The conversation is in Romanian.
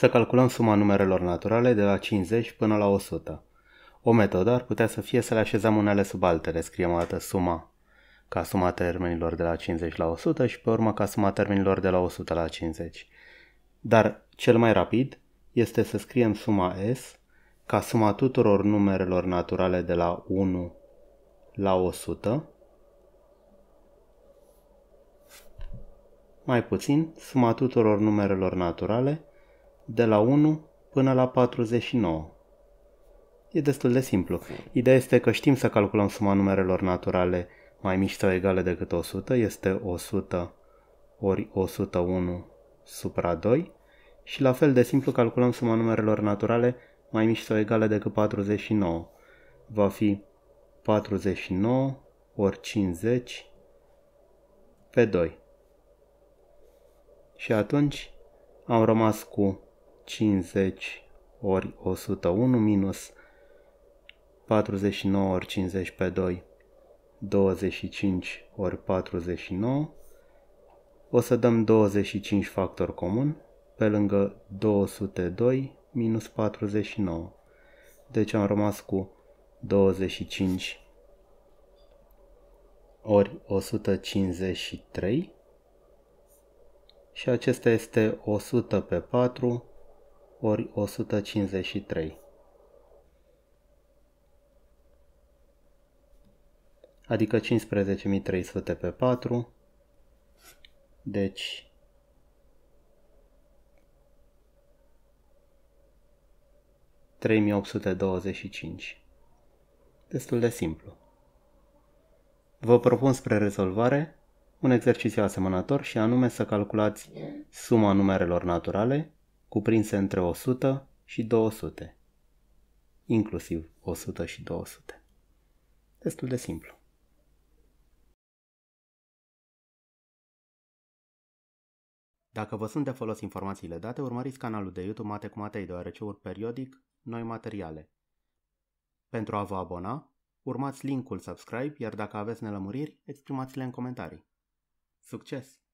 să calculăm suma numerelor naturale de la 50 până la 100. O metodă ar putea să fie să le așezăm unele sub altele, scriem o dată suma ca suma termenilor de la 50 la 100 și pe urmă ca suma termenilor de la 100 la 50. Dar cel mai rapid este să scriem suma S ca suma tuturor numerelor naturale de la 1 la 100, mai puțin suma tuturor numerelor naturale de la 1 până la 49. E destul de simplu. Ideea este că știm să calculăm suma numerelor naturale mai mici sau egale decât 100, este 100 ori 101 supra 2 și la fel de simplu calculăm suma numerelor naturale mai mici sau egale decât 49. Va fi 49 ori 50 pe 2. Și atunci am rămas cu 50 ori 101 minus 49 ori 50 pe 2, 25 ori 49. O să dăm 25 factor comun pe lângă 202 minus 49. Deci am rămas cu 25 ori 153 și acesta este 100 pe 4 ori 153. Adică 15.300 pe 4. Deci 3.825. Destul de simplu. Vă propun spre rezolvare un exercițiu asemănător și anume să calculați suma numerelor naturale cuprinse între 100 și 200, inclusiv 100 și 200. Destul de simplu. Dacă vă sunt de folos informațiile date, urmăriți canalul de YouTube Mate cu Matei, deoarece ur periodic noi materiale. Pentru a vă abona, urmați linkul subscribe, iar dacă aveți nelămuriri, exprimați-le în comentarii. Succes!